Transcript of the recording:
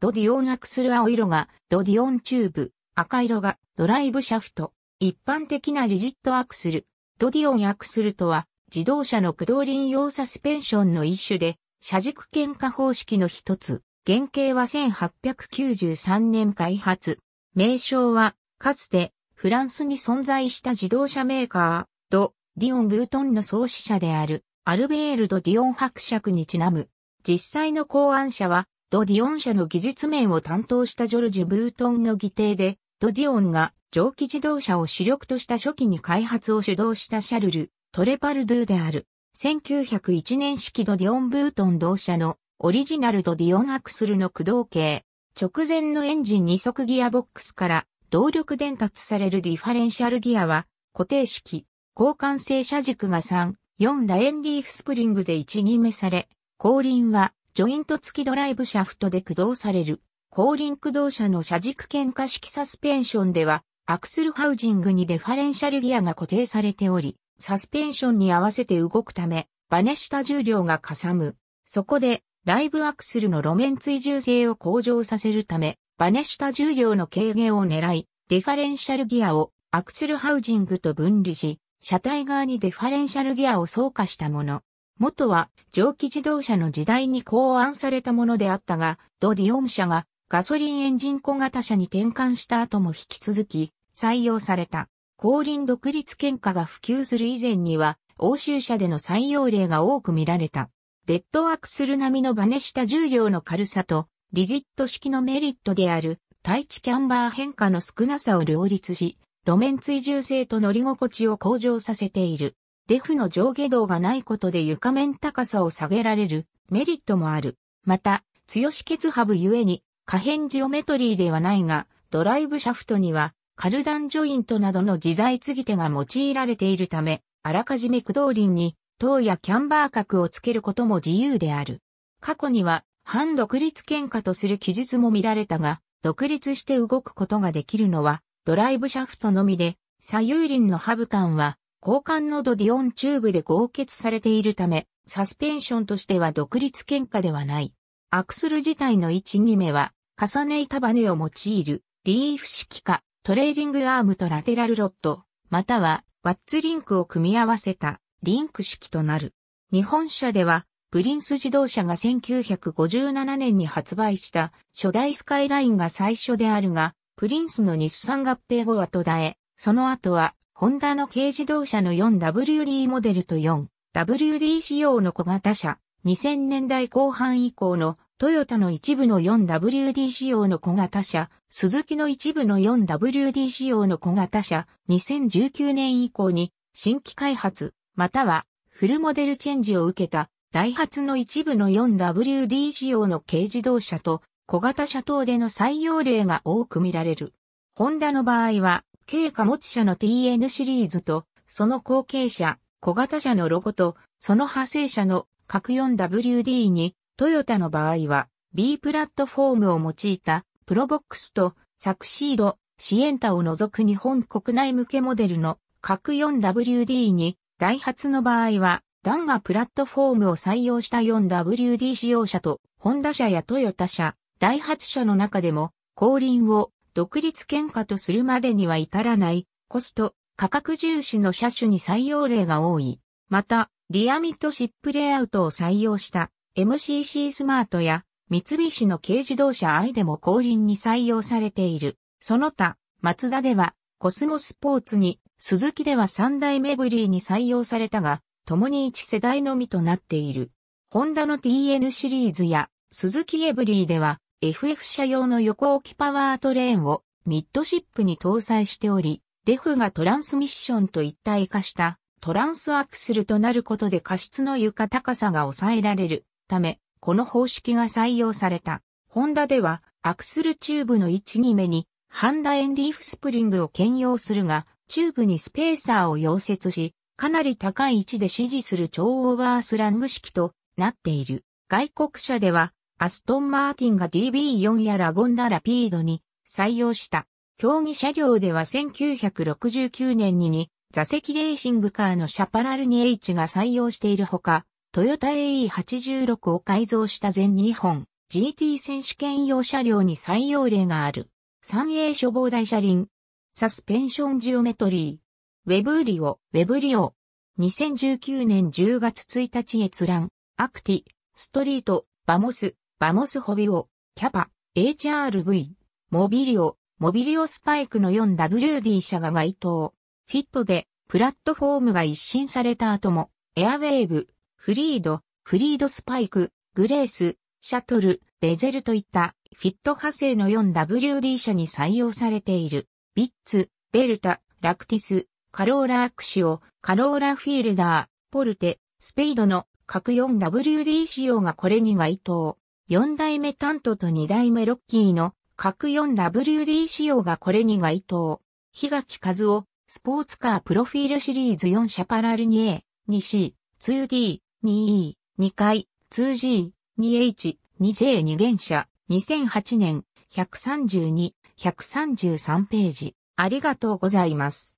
ドディオンアクスル青色がドディオンチューブ、赤色がドライブシャフト。一般的なリジットアクスル、ドディオンアクスルとは自動車の駆動輪用サスペンションの一種で、車軸喧嘩方式の一つ。原型は1893年開発。名称は、かつて、フランスに存在した自動車メーカー、ド・ディオン・ブートンの創始者である、アルベール・ド・ディオン伯爵にちなむ。実際の考案者は、ド・ディオン社の技術面を担当したジョルジュ・ブートンの議定で、ド・ディオンが蒸気自動車を主力とした初期に開発を主導したシャルル、トレパルドゥである。1901年式ド・ディオン・ブートン同社のオリジナルド・ディオン・アクスルの駆動系。直前のエンジン二足ギアボックスから動力伝達されるディファレンシャルギアは固定式、交換性車軸が3、4エンリーフスプリングで1 2目され、後輪はジョイント付きドライブシャフトで駆動される、後輪駆動車の車軸喧嘩式サスペンションでは、アクスルハウジングにデファレンシャルギアが固定されており、サスペンションに合わせて動くため、バネ下重量がかさむ。そこで、ライブアクスルの路面追従性を向上させるため、バネ下重量の軽減を狙い、デファレンシャルギアをアクスルハウジングと分離し、車体側にデファレンシャルギアを装加したもの。元は蒸気自動車の時代に考案されたものであったが、ドディオン車がガソリンエンジン小型車に転換した後も引き続き採用された。後輪独立喧嘩が普及する以前には、欧州車での採用例が多く見られた。デッドワークする並みのバネした重量の軽さと、リジット式のメリットである、対地キャンバー変化の少なさを両立し、路面追従性と乗り心地を向上させている。デフの上下動がないことで床面高さを下げられるメリットもある。また、強し結ハブゆえに、可変ジオメトリーではないが、ドライブシャフトには、カルダンジョイントなどの自在継ぎ手が用いられているため、あらかじめ駆動輪に、塔やキャンバー角をつけることも自由である。過去には、反独立喧嘩とする記述も見られたが、独立して動くことができるのは、ドライブシャフトのみで、左右輪のハブ間は、交換のドディオンチューブで合結されているため、サスペンションとしては独立喧嘩ではない。アクスル自体の1、2目は、重ね板バネを用いる、リーフ式か、トレーディングアームとラテラルロッド、または、ワッツリンクを組み合わせた、リンク式となる。日本車では、プリンス自動車が1957年に発売した初代スカイラインが最初であるが、プリンスの日産合併後は途絶え、その後はホンダの軽自動車の 4WD モデルと 4WD 仕様の小型車、2000年代後半以降のトヨタの一部の 4WD 仕様の小型車、スズキの一部の 4WD 仕様の小型車、2019年以降に新規開発、またはフルモデルチェンジを受けた、ダイハツの一部の 4WD 仕様の軽自動車と小型車等での採用例が多く見られる。ホンダの場合は、軽貨物車の TN シリーズと、その後継車、小型車のロゴと、その派生車の各 4WD に、トヨタの場合は、B プラットフォームを用いた、プロボックスと、サクシード、シエンタを除く日本国内向けモデルの各 4WD に、ダイハツの場合は、ダンガプラットフォームを採用した 4WD 使用車と、ホンダ車やトヨタ車、ダイハツ車の中でも、後輪を独立喧嘩とするまでには至らない、コスト、価格重視の車種に採用例が多い。また、リアミッドシップレイアウトを採用した MCC スマートや三菱の軽自動車 i でも後輪に採用されている。その他、マツダではコスモスポーツに、スズキでは三代目ブリーに採用されたが、共に一世代のみとなっている。ホンダの TN シリーズやスズキエブリーでは FF 車用の横置きパワートレーンをミッドシップに搭載しており、デフがトランスミッションと一体化したトランスアクセルとなることで過失の床高さが抑えられるため、この方式が採用された。ホンダではアクセルチューブの位置に目にハンダエンリーフスプリングを兼用するが、チューブにスペーサーを溶接し、かなり高い位置で支持する超オーバースラング式となっている。外国車ではアストンマーティンが DB4 やラゴンダラピードに採用した。競技車両では1969年にに座席レーシングカーのシャパラルニ H が採用しているほか、トヨタ AE86 を改造した全日本 GT 選手権用車両に採用例がある。三栄処防大車輪、サスペンションジオメトリー、ウェブリオ、ウェブリオ、2019年10月1日閲覧、アクティ、ストリート、バモス、バモスホビオ、キャパ、HRV、モビリオ、モビリオスパイクの 4WD 車が該当。フィットで、プラットフォームが一新された後も、エアウェーブ、フリード、フリードスパイク、グレース、シャトル、ベゼルといったフィット派生の 4WD 車に採用されている。ビッツ、ベルタ、ラクティス、カローラアクシオ、カローラフィールダー、ポルテ、スペイドの各 4WD 仕様がこれに該当。4代目タントと2代目ロッキーの各 4WD 仕様がこれに該当。日垣和夫、スポーツカープロフィールシリーズ4シャパラル 2A、2C、2D、2E、2回、2G、2H、2J、2元車、2008年、132、133ページ。ありがとうございます。